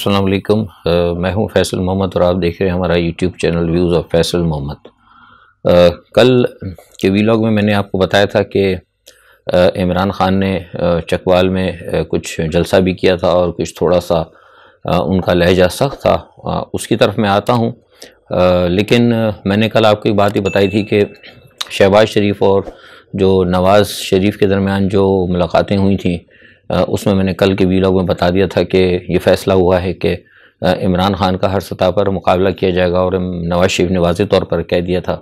अस्सलाम वालेकुम मैं हूं फैसल मोहम्मद और आप देख रहे हैं हमारा YouTube channel views of Faisal Mohammad कल के वीलॉग में मैंने आपको बताया था कि इमरान ख़ान ने चकवाल में कुछ जलसा भी किया था और कुछ थोड़ा सा आ, उनका लहजा सख्त था आ, उसकी तरफ मैं आता हूँ लेकिन मैंने कल आपको एक बात ही बताई थी कि शहबाज शरीफ और जो नवाज़ शरीफ के दरमियान जो मुलाकातें हुई थी उसमें मैंने कल के वीलॉग में बता दिया था कि ये फैसला हुआ है कि इमरान खान का हर सतह पर मुकाबला किया जाएगा और नवाज शरीफ ने वाजे तौर पर कह दिया था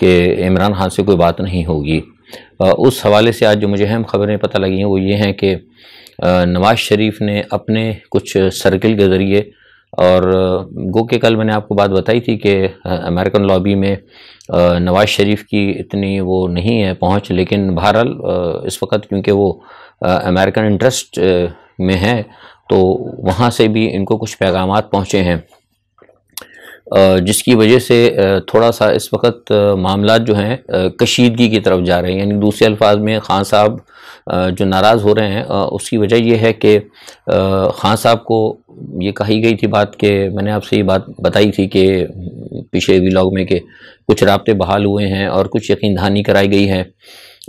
कि इमरान खान से कोई बात नहीं होगी उस हवाले से आज जो मुझे अहम खबरें पता लगी हैं वो ये हैं कि नवाज शरीफ ने अपने कुछ सर्किल के ज़रिए और गो के कल मैंने आपको बात बताई थी कि अमेरिकन लॉबी में नवाज़ शरीफ की इतनी वो नहीं है पहुंच लेकिन बहरहाल इस वक्त क्योंकि वो अमेरिकन इंटरेस्ट में हैं तो वहाँ से भी इनको कुछ पैगाम पहुँचे हैं जिसकी वजह से थोड़ा सा इस वक्त मामला जो हैं कशीदगी की तरफ जा रहे हैं यानी दूसरे अल्फाज में खान साहब जो नाराज़ हो रहे हैं उसकी वजह यह है कि खान साहब को ये कही गई थी बात कि मैंने आपसे ये बात बताई थी कि पिछले व्लॉग में कि कुछ रबते बहाल हुए हैं और कुछ यकीन दहानी कराई गई है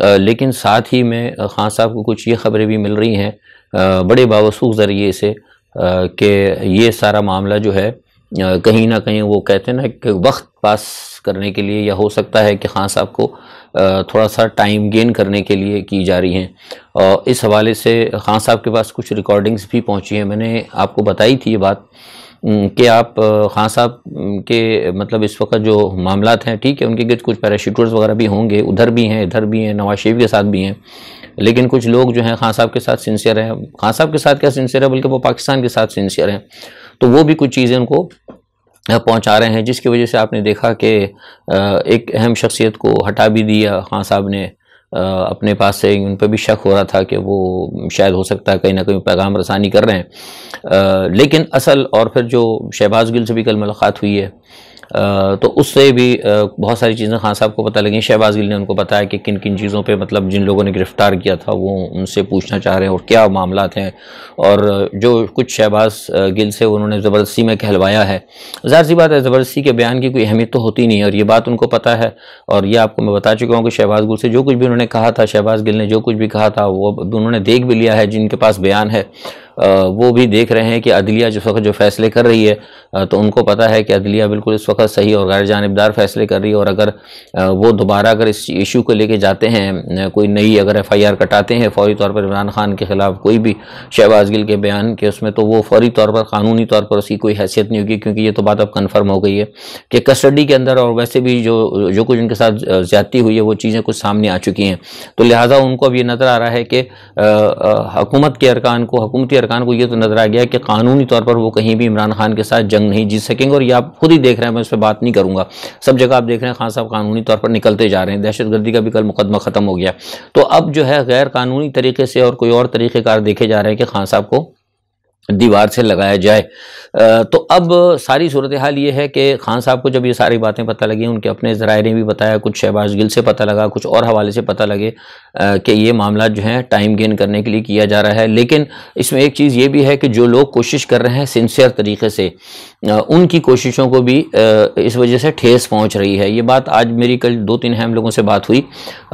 लेकिन साथ ही में खान साहब को कुछ ये ख़बरें भी मिल रही हैं बड़े बावसूख ज़रिए से कि ये सारा मामला जो है कहीं ना कहीं वो कहते हैं ना कि वक्त पास करने के लिए या हो सकता है कि खान साहब को थोड़ा सा टाइम गेन करने के लिए की जा रही हैं और इस हवाले से खान साहब के पास कुछ रिकॉर्डिंग्स भी पहुंची हैं मैंने आपको बताई थी ये बात કે આપ ખાન સાહેબ કે મતલબ اس વખત જો મામલાત હે ઠીક હે انકે કે کچھ પેરાશ્યુટસ વગેરા ભી હોંગે ઉધર ભી હે ઇધર ભી હે નવાશીવ કે સાથ ભી હે લેકિન કુછ લોગ જો હે ખાન સાહેબ કે સાથ સિન્સિયર હે ખાન સાહેબ કે સાથ કે સિન્સિયર હે બલકે વો પાકિસ્તાન કે સાથ સિન્સિયર હે તો વો ભી કુછ ચીજે ઉનકો પહોંચા રહે હે જિસકી વજહ સે આપને દેખા કે એક અહમ ક્ષણિત કો હટા બી દિયા ખાન સાહેબને अपने पास से उन पर भी शक हो रहा था कि वो शायद हो सकता है कहीं ना कहीं पैगाम रसानी कर रहे हैं लेकिन असल और फिर जो शहबाज गिल से भी कल मुलाकात हुई है तो उससे भी बहुत सारी चीज़ें खान साहब को पता लगी शहबाज गिल ने उनको बताया कि किन किन चीज़ों पे मतलब जिन लोगों ने गिरफ़्तार किया था वो उनसे पूछना चाह रहे हैं और क्या मामला हैं और जो कुछ शहबाज गिल से उन्होंने ज़बरदस्ती में कहलवाया है ज़ाहिर सी बात है ज़बरदस्ती के बयान की कोई अहमियत तो होती नहीं है और ये बात उनको पता है और ये आपको मैं बता चुका हूँ कि शहबाज गिल से जो कुछ भी उन्होंने कहा था शहबाज गिल ने जो कुछ भी कहा था वो उन्होंने देख भी लिया है जिनके पास बयान है वो भी देख रहे हैं कि अदलिया जिस वक्त जो फैसले कर रही है तो उनको पता है कि अदलिया बिल्कुल इस वक्त सही और गैर जानबदार फैसले कर रही है और अगर वो दोबारा अगर इस इशू को लेके जाते हैं कोई नई अगर एफ आई आर कटाते हैं फौरी तौर पर इमरान खान के ख़िलाफ़ कोई भी शहबाज गिल के बयान के उसमें तो वो फौरी तौर पर कानूनी तौर पर उसकी कोई हैसियत नहीं होगी क्योंकि ये तो बात अब कन्फर्म हो गई है कि कस्टडी के अंदर और वैसे भी जो जो कुछ उनके साथ ज्यादती हुई है वो चीज़ें कुछ सामने आ चुकी हैं तो लिहाजा उनको अब ये नज़र आ रहा है कि हुकूमत के अरकान को हकूमती खान को ये तो नजर आ गया कि कानूनी तौर पर वो कहीं भी इमरान खान के साथ जंग नहीं जीत सकेंगे और ये आप खुद ही देख रहे हैं मैं उस पर बात नहीं करूंगा सब जगह आप देख रहे हैं खान साहब कानूनी तौर पर निकलते जा रहे हैं दहशतगर्दी का भी कल मुकदमा ख़त्म हो गया तो अब जो है गैर कानूनी तरीके से और कोई और तरीक़ेकार देखे जा रहे हैं कि खान साहब को दीवार से लगाया जाए तो अब सारी सूरत हाल ये है कि खान साहब को जब ये सारी बातें पता लगी उनके अपने ज़राए ने भी बताया कुछ शहबाज गिल से पता लगा कुछ और हवाले से पता लगे कि ये मामला जो है टाइम गेन करने के लिए किया जा रहा है लेकिन इसमें एक चीज़ ये भी है कि जो लोग कोशिश कर रहे हैं सिंसियर तरीके से उनकी कोशिशों को भी इस वजह से ठेस पहुँच रही है ये बात आज मेरी कल दो तीन अहम लोगों से बात हुई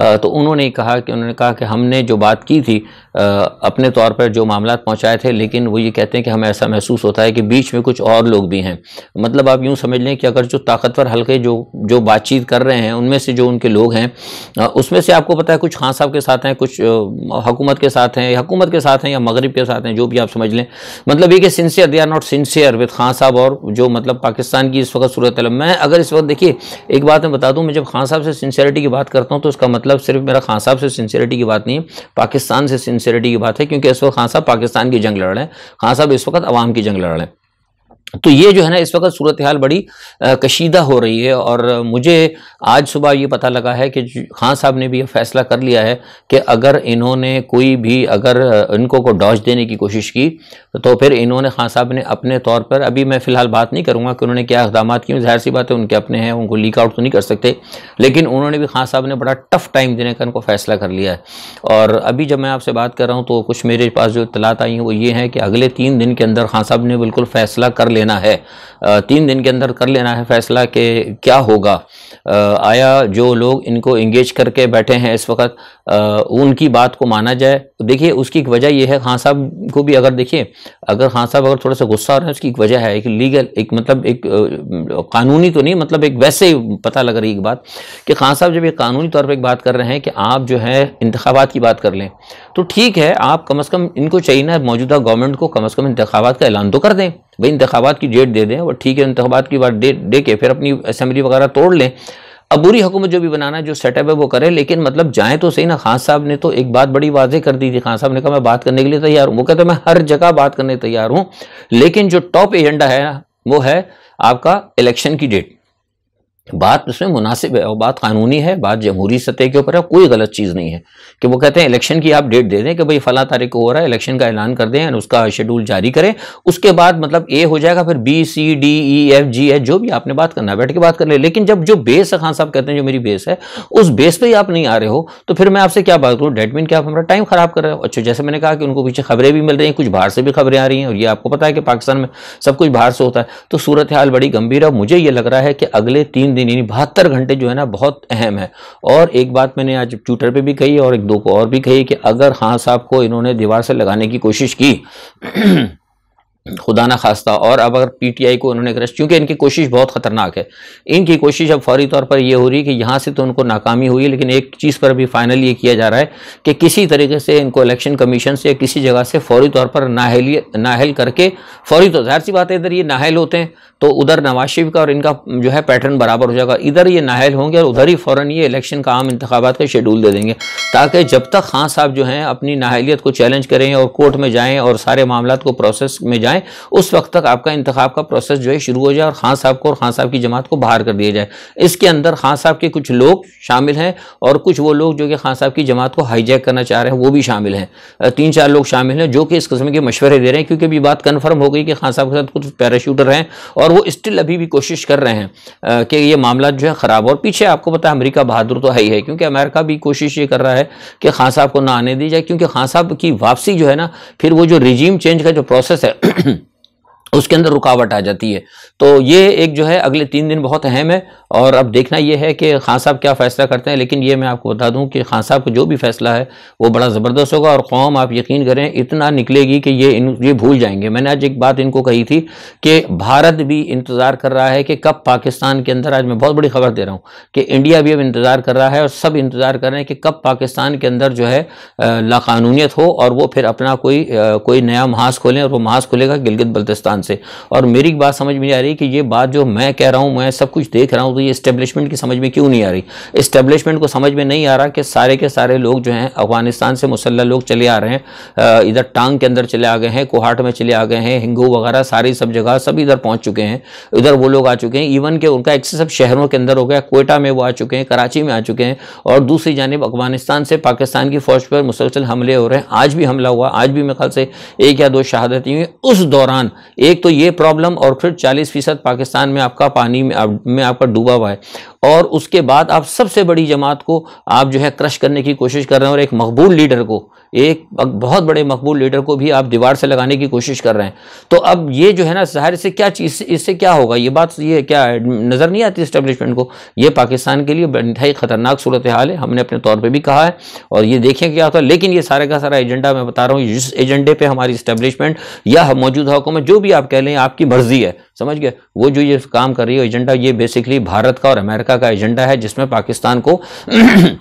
तो उन्होंने कहा कि उन्होंने कहा कि हमने जो बात की थी अपने तौर पर जो मामला पहुँचाए थे लेकिन वो ये कहते हैं कि हमें ऐसा महसूस होता है कि बीच में कुछ और लोग भी हैं मतलब आप यूँ समझ लें कि अगर जो ताकतवर हल्के जो जो बातचीत कर रहे हैं उनमें से जो उनके लोग हैं उसमें से आपको पता है कुछ खान साहब के साथ हैं कुछ हुकूमत के साथ हैं हकूमत के साथ हैं या मगरब के साथ हैं जो भी आप समझ लें मतलब ये कि sincere they are not sincere with Khan साहब और जो मतलब पाकिस्तान की इस वक्त सूरत मैं अगर इस वक्त देखिए एक बात मैं बता दूँ मैं जब खान साहब से सिंसियरिटी की बात करता हूँ तो उसका मतलब सिर्फ मेरा खान साहब से सिंसियरिटी की बात नहीं है पाकिस्तान से सिंसियरिटी की बात है क्योंकि इस वक्त खान साहब पाकिस्तान की जंग लड़ रहे हैं खान साहब इस वक्त अवाम की जंग लड़ रहे हैं तो ये जो है ना इस वक्त सूरत हाल बड़ी कशीदा हो रही है और मुझे आज सुबह ये पता लगा है कि खान साहब ने भी ये फैसला कर लिया है कि अगर इन्होंने कोई भी अगर इनको को डॉज देने की कोशिश की तो फिर इन्होंने खान साहब ने अपने तौर पर अभी मैं फ़िलहाल बात नहीं करूँगा कि उन्होंने क्या इकदाम किए जाहिर सी बात है उनके अपने हैं उनको लीक आउट तो नहीं कर सकते लेकिन उन्होंने भी खान साहब ने बड़ा टफ टाइम देने का उनको फ़ैसला कर लिया है और अभी जब मैं आपसे बात कर रहा हूँ तो कुछ मेरे पास जो इतलात आई हैं वो ये हैं कि अगले तीन दिन के अंदर खान साहब ने बिल्कुल फ़ैसला कर लिया लेना है तीन दिन के अंदर कर लेना है फ़ैसला कि क्या होगा आया जो लोग इनको इंगेज करके बैठे हैं इस वक्त उनकी बात को माना जाए देखिए उसकी एक वजह यह है खान साहब को भी अगर देखिए अगर खान साहब अगर थोड़ा सा गुस्सा आ रहे हैं उसकी एक वजह है एक लीगल एक मतलब एक कानूनी तो नहीं मतलब एक वैसे ही पता लग रही एक बात कि खान साहब जब एक कानूनी तौर पर एक बात कर रहे हैं कि आप जो है इंतबात की बात कर लें तो ठीक है आप कम अज़ कम इनको चाहिए ना मौजूदा गवर्नमेंट को कम अज़ कम इंतबात का ऐलान तो कर दें भाई इंतबात की डेट दे दें और ठीक है इंतबात की बात डेट दे के फिर अपनी असम्बली वगैरह तोड़ लें अब बुरी हुकूमत जो भी बनाना है जो सेटअप है वो करें लेकिन मतलब जाएँ तो सही ना खान साहब ने तो एक बात बड़ी वाजे कर दी थी खान साहब ने कहा मैं बात करने के लिए तैयार हूँ वो कहते हैं मैं हर जगह बात करने तैयार हूँ लेकिन जो टॉप एजेंडा है वो है आपका इलेक्शन की डेट बात उसमें मुनासिब है और बात कानूनी है बात जमहूरी सतह के ऊपर है कोई गलत चीज़ नहीं है कि वो कहते हैं इलेक्शन की आप डेट दे दें कि भाई फला तारीख को हो रहा है इलेक्शन का ऐलान कर दें और उसका शेड्यूल जारी करें उसके बाद मतलब ए हो जाएगा फिर B C D E F G H जो भी आपने बात करना है बैठ के बात कर ले। लेकिन जब जो बेस है खान साहब कहते हैं जो मेरी बेस है उस बेस पर ही आप नहीं आ रहे हो तो फिर मैं आपसे क्या बात करूँ डेट मीन कि आप हमारा टाइम ख़राब कर रहे हो अच्छा जैसे मैंने कहा कि उनको पीछे खबरें भी मिल रही हैं कुछ बाहर से भी खबरें आ रही हैं और ये आपको पता है कि पाकिस्तान में सब कुछ बाहर से होता है तो सूरत हाल बड़ी गंभीर है मुझे ये लग रहा है कि अगले तीन दिन यानी बहत्तर घंटे जो है ना बहुत अहम है और एक बात मैंने आज ट्विटर पे भी कही और एक दो को और भी कही कि अगर हाँ साहब को इन्होंने दीवार से लगाने की कोशिश की खुदा ना खास्ता और अब अगर पीटीआई को उन्होंने क्रश क्योंकि इनकी कोशिश बहुत ख़तरनाक है इनकी कोशिश अब फौरी तौर पर यह हो रही है कि यहाँ से तो उनको नाकामी हुई लेकिन एक चीज़ पर भी फाइनल ये किया जा रहा है कि किसी तरीके से इनको इलेक्शन कमीशन से किसी जगह से फौरी तौर पर नाहल नाहल करके फौरी तौर जाहिर सी बात है इधर ये नाहल होते हैं तो उधर नवाज शरीफ का और इनका जो है पैटर्न बराबर हो जाएगा इधर ये नाहल होंगे और उधर ही फ़ौर ये इलेक्शन का आम इंतबात का शेड्यूल दे देंगे ताकि जब तक खान साहब जो हैं अपनी नाहलीत को चैलेंज करें और कोर्ट में जाएँ और सारे मामला को प्रोसेस में जाएँ जाए उस वक्त तक आपका इंतखा का प्रोसेस जो है शुरू हो जाए और खान साहब को और खान साहब की जमात को बाहर कर दिया जाए इसके अंदर खान साहब के कुछ लोग शामिल हैं और कुछ वो लोग जो कि खान साहब की जमात को हाईजैक करना चाह रहे हैं वो भी शामिल हैं तीन चार लोग शामिल हैं जो कि इस किस्म के मशवरे दे रहे हैं क्योंकि अभी बात कन्फर्म हो गई कि खान साहब के साथ कुछ पैराशूटर हैं और वो स्टिल अभी भी कोशिश कर रहे हैं कि ये मामला जो है ख़राब और पीछे आपको पता है अमरीका बहादुर तो है ही है क्योंकि अमेरिका भी कोशिश ये कर रहा है कि खान साहब को ना आने दी जाए क्योंकि खान साहब की वापसी जो है ना फिर वो जो रिजीम चेंज का जो प्रोसेस है उसके अंदर रुकावट आ जाती है तो ये एक जो है अगले तीन दिन बहुत अहम है और अब देखना यह है कि खान साहब क्या फ़ैसला करते हैं लेकिन ये मैं आपको बता दूं कि खान साहब का जो भी फैसला है वो बड़ा ज़बरदस्त होगा और कौम आप यकीन करें इतना निकलेगी कि ये इन ये भूल जाएंगे मैंने आज एक बात इनको कही थी कि भारत भी इंतज़ार कर रहा है कि कब पाकिस्तान के अंदर आज मैं बहुत बड़ी खबर दे रहा हूँ कि इंडिया भी अब इंतज़ार कर रहा है और सब इंतज़ार कर रहे हैं कि कब पाकिस्तान के अंदर जो है लाकानूनीत हो और वो फिर अपना कोई कोई नया महाज खोलें और वो महाज खुलेगा गिलगित बल्तिस्तान से और मेरी बात समझ में आ रही है कि ये बात जो मैं कह रहा हूँ मैं सब कुछ देख रहा हूँ तो ये इस्टेब्लिशमेंट की समझ में क्यों नहीं आ रही इस्टेब्लिशमेंट को समझ में नहीं आ रहा कि सारे के सारे लोग जो हैं अफगानिस्तान से मुसल्ला लोग चले आ रहे हैं इधर टांग के अंदर चले आ गए हैं कोहाट में चले आ गए हैं हिंगू वगैरह सारी सब जगह सब इधर पहुँच चुके हैं इधर वो लोग आ चुके हैं इवन के उनका एक्सेस अब शहरों के अंदर हो गया कोयटा में वो आ चुके हैं कराची में आ चुके हैं और दूसरी जानब अफगानिस्तान से पाकिस्तान की फ़ौज पर मुसलसल हमले हो रहे हैं आज भी हमला हुआ आज भी मेरे ख्याल से एक या दो शहादतें हुई उस दौरान एक तो ये प्रॉब्लम और फिर चालीस फीसद पाकिस्तान में आपका पानी में, आप, में आपका डूबा हुआ है और उसके बाद आप सबसे बड़ी जमात को आप जो है क्रश करने की कोशिश कर रहे हैं और एक मकबूल लीडर को एक बहुत बड़े मकबूल लीडर को भी आप दीवार से लगाने की कोशिश कर रहे हैं तो अब ये जो है ना जाहिर से क्या चीज़ इससे क्या होगा ये बात ये क्या नज़र नहीं आती इस्टेब्लिशमेंट को ये पाकिस्तान के लिए इंतहाई ख़तरनाक सूरत हाल है हमने अपने तौर पर भी कहा है और ये देखें क्या होता है लेकिन ये सारे का सारा एजेंडा मैं बता रहा हूँ जिस एजेंडे पर हमारी इस्टेब्लिशमेंट या मौजूदा हुकूमत जो भी आप कह लें आपकी मर्ज़ी है समझ गए वो जो ये काम कर रही है एजेंडा ये बेसिकली भारत का और अमेरिका अमेरिका का एजेंडा है जिसमें पाकिस्तान को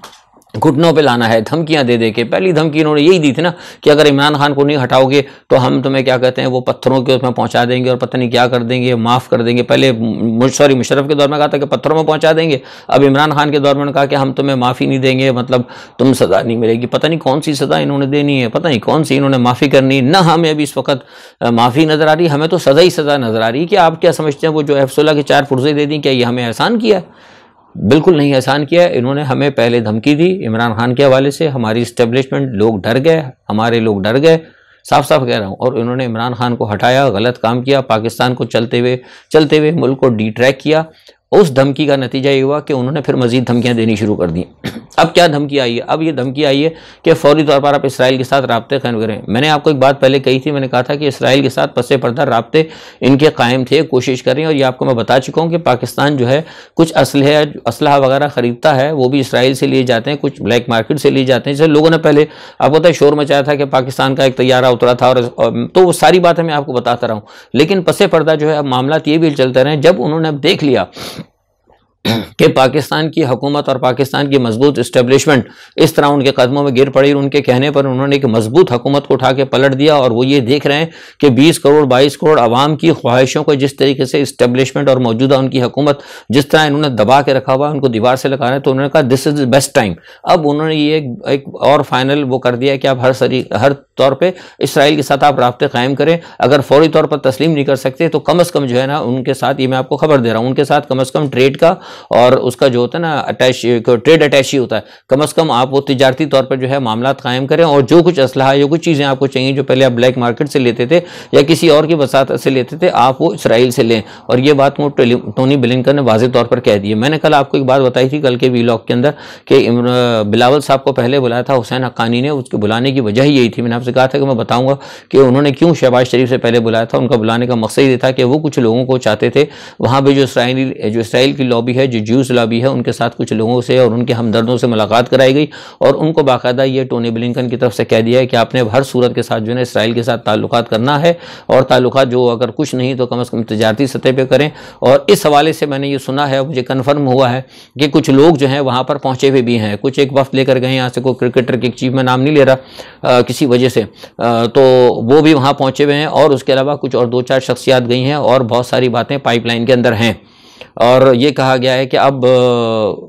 घुटनों पे लाना है धमकियां दे दे के पहली धमकी इन्होंने यही दी थी ना कि अगर इमरान खान को नहीं हटाओगे तो हम तुम्हें क्या कहते हैं वो पत्थरों के उसमें पहुंचा देंगे और पता नहीं क्या कर देंगे माफ़ कर देंगे पहले सॉरी मुशरफ के दौर में कहा था कि पत्थरों में पहुंचा देंगे अब इमरान खान के दौर में कहा कि हम तुम्हें माफ़ी नहीं देंगे मतलब तुम सज़ा नहीं मिलेगी पता नहीं कौन सी सज़ा इन्होंने देनी है पता नहीं कौन सी इन्होंने माफ़ी करनी ना हमें अभी इस वक्त माफ़ी नज़र आ रही हमें तो सज़ा ही सज़ा नज़र आ रही कि आप क्या समझते हैं वो जो एफ के चार पुर्जे दे दी क्या ये हमें एहसान किया है बिल्कुल नहीं आसान किया इन्होंने हमें पहले धमकी दी इमरान खान के हवाले से हमारी इस्टेब्लिशमेंट लोग डर गए हमारे लोग डर गए साफ साफ कह रहा हूँ और इन्होंने इमरान खान को हटाया गलत काम किया पाकिस्तान को चलते हुए चलते हुए मुल्क को डी ट्रैक किया उस धमकी का नतीजा ये हुआ कि उन्होंने फिर मजीद धमकियाँ देनी शुरू कर दी अब क्या धमकी आई है अब ये धमकी आई है कि फौरी तौर पर आप इसराइल के साथ रबते कायम करें मैंने आपको एक बात पहले कही थी मैंने कहा था कि इसराइल के साथ पसे पर्दा रबते इनके कायम थे कोशिश करें और ये आपको मैं बता चुका हूँ कि पाकिस्तान जो है कुछ असलह असलहा वगैरह ख़रीदता है वो भी इसराइल से लिए जाते हैं कुछ ब्लैक मार्केट से लिए जाते हैं जैसे लोगों ने पहले आपको पता है शोर मचाया था कि पाकिस्तान का एक तैयारा उतरा था और तो वो सारी बातें मैं आपको बताता रहा हूँ लेकिन पसे पर्दा जो है अब मामला ये भी चलते रहे जब उन्होंने अब देख लिया कि पाकिस्तान की हुकूमत और पाकिस्तान की मजबूत इस्टेब्लिशमेंट इस तरह उनके कदमों में गिर पड़ी और उनके कहने पर उन्होंने एक मजबूत हुकूमत को उठा के पलट दिया और वो ये देख रहे हैं कि 20 करोड़ 22 करोड़ आवाम की ख्वाहिशों को जिस तरीके से इस्टेब्लिशमेंट और मौजूदा उनकी हुकूमत जिस तरह इन्होंने दबा के रखा हुआ है उनको दीवार से लगा रहे हैं तो उन्होंने कहा दिस इज़ बेस्ट टाइम अब उन्होंने ये एक और फाइनल वो कर दिया कि आप हर सरी हर तौर पर इसराइल के साथ आप रबते कायम करें अगर फौरी तौर पर तस्लीम नहीं कर सकते तो कम अज़ कम जो है ना उनके साथ ये मैं आपको खबर दे रहा हूँ उनके साथ कम अज़ कम ट्रेड का और उसका जो होता है ना अटैच ट्रेड अटैच ही होता है कम अज़ कम आप वो तजारती तौर पर जो है मामला कायम करें और जो कुछ असलाह या कुछ चीज़ें आपको चाहिए जो पहले आप ब्लैक मार्केट से लेते थे या किसी और की वसात से लेते थे आप वो इसराइल से लें और ये बात वो टोनी बिलिंकर ने वाजे तौर पर कह दी मैंने कल आपको एक बात बताई थी कल के वी के अंदर कि बिलावल साहब को पहले बुलाया था हुसैन हकानी ने उसके बुलाने की वजह यही थी मैंने आपसे कहा था कि मैं बताऊँगा कि उन्होंने क्यों शहबाज शरीफ से पहले बुलाया था उनका बुलाने का मकसद ये था कि वो कुछ लोगों को चाहते थे वहाँ पर जो इसराइली जो इसराइल की लॉबी है है जो जूस लॉबी है उनके साथ कुछ लोगों से और उनके हमदर्दों से मुलाकात कराई गई और उनको बाकायदा ये टोनी ब्लिंकन की तरफ से कह दिया है कि आपने हर सूरत के साथ जो है इसराइल के साथ ताल्लुक करना है और ताल्लुक जो अगर कुछ नहीं तो कम अज़ कम तजारती सतह पर करें और इस हवाले से मैंने ये सुना है मुझे कन्फर्म हुआ है कि कुछ लोग जो हैं वहाँ पर पहुँचे हुए भी हैं कुछ एक वक्त लेकर गए यहाँ से कोई क्रिकेटर के चीफ में नाम नहीं ले रहा किसी वजह से तो वो भी वहाँ पहुँचे हुए हैं और उसके अलावा कुछ और दो चार शख्सियात गई हैं और बहुत सारी बातें पाइपलाइन के अंदर हैं और ये कहा गया है कि अब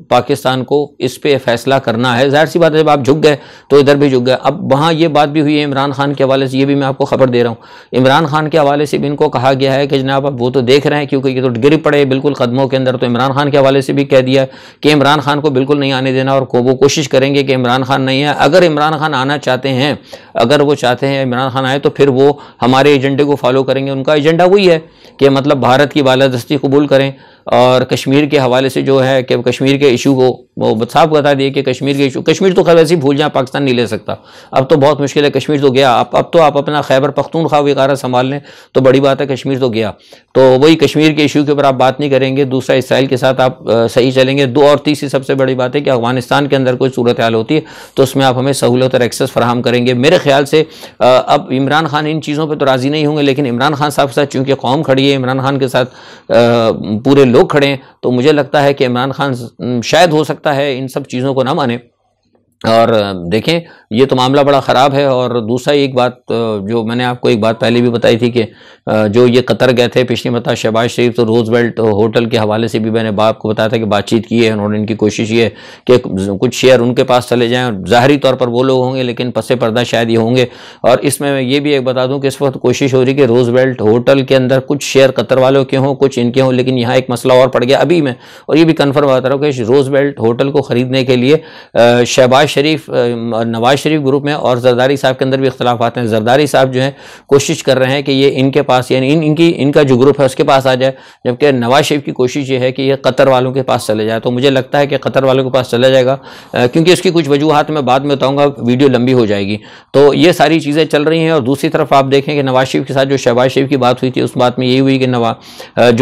पाकिस्तान को इस पर फैसला करना है जाहिर सी बात है जब आप झुक गए तो इधर भी झुक गए अब वहाँ ये बात भी हुई है इमरान खान के हवाले से ये भी मैं आपको खबर दे रहा हूँ इमरान खान के हवाले से भी इनको कहा गया है कि जनाब अब वो तो देख रहे हैं क्योंकि ये तो गिर पड़े बिल्कुल कदमों के अंदर तो इमरान खान के हवाले से भी कह दिया कि इमरान खान को बिल्कुल नहीं आने देना और वो कोशिश करेंगे कि इमरान खान नहीं है अगर इमरान खान आना चाहते हैं अगर वो चाहते हैं इमरान खान आए तो फिर वो हमारे एजेंडे को फॉलो करेंगे उनका एजेंडा वही है कि मतलब भारत की बालादस्ती कबूल करें और कश्मीर के हवाले से जो है कि कश्मीर के इशू को वो साफ बता दिए कि कश्मीर के इशू कश्मीर तो खैर ऐसे ही भूल जाए पाकिस्तान नहीं ले सकता अब तो बहुत मुश्किल है कश्मीर तो गया अब अब तो आप अपना खैबर पख्तूनख्वा वगैरह संभाल लें तो बड़ी बात है कश्मीर तो गया तो वही कश्मीर के इशू के ऊपर आप बात नहीं करेंगे दूसरा इसराइल के साथ आप आ, सही चलेंगे दो और तीसरी सबसे बड़ी बात है कि अफगानिस्तान के अंदर कोई सूरत हाल होती है तो उसमें आप हमें सहूलत और एक्सेस फ्राहम करेंगे मेरे ख्याल से अब इमरान खान इन चीज़ों पर तो राज़ी नहीं होंगे लेकिन इमरान खान साहब के साथ चूँकि कौम खड़ी है इमरान खान के साथ पूरे लोग खड़े हैं तो मुझे लगता है कि इमरान खान शायद हो सकता सकता है इन सब चीज़ों को ना माने और देखें ये तो मामला बड़ा ख़राब है और दूसरा एक बात जो मैंने आपको एक बात पहले भी बताई थी कि जो ये कतर गए थे पिछली मत शहबाज शरीफ तो रोजवेल्ट होटल के हवाले से भी मैंने बाप को बताया था कि बातचीत की है उन्होंने इनकी कोशिश ये कि कुछ शेयर उनके पास चले जाएँ और ज़ाहरी तौर पर वो लोग होंगे लेकिन पसे पर्दा शायद ये होंगे और इसमें मैं ये भी एक बता दूँ कि इस वक्त कोशिश हो रही कि रोजवेल्ट होटल के अंदर कुछ शेयर कतर वालों के हों कुछ इनके हों लेकिन यहाँ एक मसला और पड़ गया अभी मैं और ये भी कन्फर्म बता रहा हूँ कि रोजवेल्ट होटल को ख़रीदने के लिए शहबाज शरीफ और नवाज़ शरीफ ग्रुप में और जरदारी साहब के अंदर भी इख्तलाफ आते हैं जरदारी साहब जो है कोशिश कर रहे हैं कि ये इनके पास यानी इन इनकी इनका जो ग्रुप है उसके पास आ जाए जबकि नवाज़ शरीफ की कोशिश ये है कि ये कतर वालों के पास चले जाए तो मुझे लगता है कि कतर वालों के पास चला जाएगा क्योंकि उसकी कुछ वजूहत मैं बाद में बताऊँगा वीडियो लंबी हो जाएगी तो ये सारी चीज़ें चल रही हैं और दूसरी तरफ आप देखें कि नवाज शरीफ के साथ जो शहबाज शरीफ की बात हुई थी उस बात में यही हुई कि नवा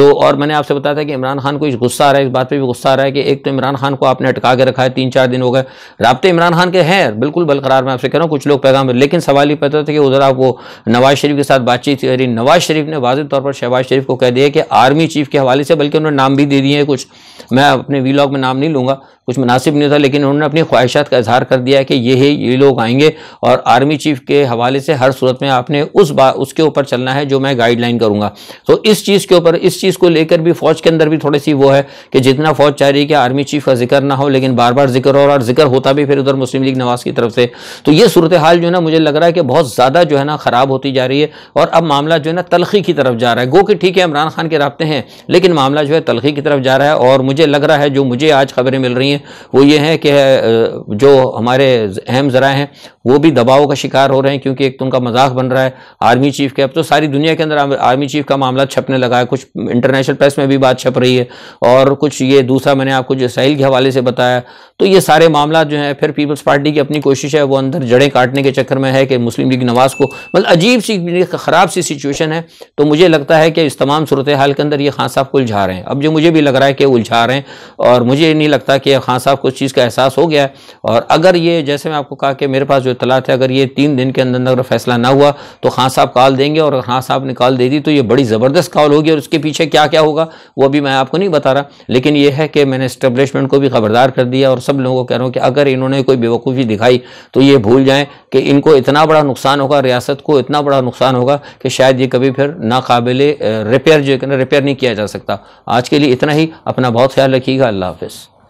जो और मैंने आपसे बताया था कि इमरान खान को गुस्सा आ रहा है इस बात पर भी गुस्सा आ रहा है कि एक तो इमरान खान को आपने अटका के रखा है तीन चार दिन हो गए रबते इमरान खान के हैं बिल्कुल बलकरार मैं आपसे कह रहा हूँ कुछ लोग पैगाम लेकिन सवाल ये पता था कि उधर आप वो नवाज शरीफ के साथ बातचीत करी नवाज शरीफ ने वाजह तौर पर शहबाज शरीफ को कह दिया कि आर्मी चीफ के हवाले से बल्कि उन्होंने नाम भी दे दिए कुछ मैं अपने वीलॉग में नाम नहीं लूँगा कुछ मुनासिब नहीं था लेकिन उन्होंने अपनी ख्वाहिशात का इजहार कर दिया कि ये ये लोग आएंगे और आर्मी चीफ के हवाले से हर सूरत में आपने उस बात उसके ऊपर चलना है जो मैं गाइडलाइन करूँगा तो इस चीज़ के ऊपर इस चीज़ को लेकर भी फ़ौज के अंदर भी थोड़ी सी वो है कि जितना फ़ौज चाह रही है कि आर्मी चीफ का जिक्र ना हो लेकिन बार बार जिक्र हो और जिक्र होता भी फिर उधर मुस्लिम लीग नवाज़ की तरफ से तो ये सूरत हाल जो है ना मुझे लग रहा है कि बहुत ज़्यादा जो है ना ख़राब होती जा रही है और अब मामला जो है ना तलखी की तरफ जा रहा है गो कि ठीक है इमरान खान के रबते हैं लेकिन मामला जो है तलखी की तरफ जा रहा है और मुझे लग रहा है जो मुझे आज खबरें मिल रही हैं है वो ये है कि जो हमारे अहम ज़रा हैं वो भी दबाव का शिकार हो रहे हैं क्योंकि एक तो उनका मजाक बन रहा है आर्मी चीफ के अब तो सारी दुनिया के अंदर आर्मी चीफ का मामला छपने लगा है कुछ इंटरनेशनल प्रेस में भी बात छप रही है और कुछ ये दूसरा मैंने आपको जो साहिल के हवाले से बताया तो ये सारे मामला जो है फिर पीपल्स पार्टी की अपनी कोशिश है वो अंदर जड़ें काटने के चक्कर में है कि मुस्लिम लीग नवाज को मतलब अजीब सी ख़राब सी सिचुएशन है तो मुझे लगता है कि इस तमाम सूरत हाल के अंदर ये खान साहब को उलझा रहे हैं अब जो मुझे भी लग रहा है कि उलझा रहे हैं और मुझे नहीं लगता कि खान साहब को उस चीज़ का एहसास हो गया है और अगर ये जैसे मैं आपको कहा कि मेरे पास जो जो इतला थे अगर ये तीन दिन के अंदर अगर फैसला ना हुआ तो खान साहब कॉल देंगे और खान साहब ने कॉल दे दी तो ये बड़ी ज़बरदस्त कॉल होगी और उसके पीछे क्या क्या होगा वो अभी मैं आपको नहीं बता रहा लेकिन ये है कि मैंने इस्टबलिशमेंट को भी खबरदार कर दिया और सब लोगों को कह रहा हूँ कि अगर इन्होंने कोई बेवकूफ़ी दिखाई तो ये भूल जाएँ कि इनको इतना बड़ा नुकसान होगा रियासत को इतना बड़ा नुकसान होगा कि शायद ये कभी फिर नाकबिल रिपेयर जो है रिपेयर नहीं किया जा सकता आज के लिए इतना ही अपना बहुत ख्याल रखिएगा अल्लाह हाफिज़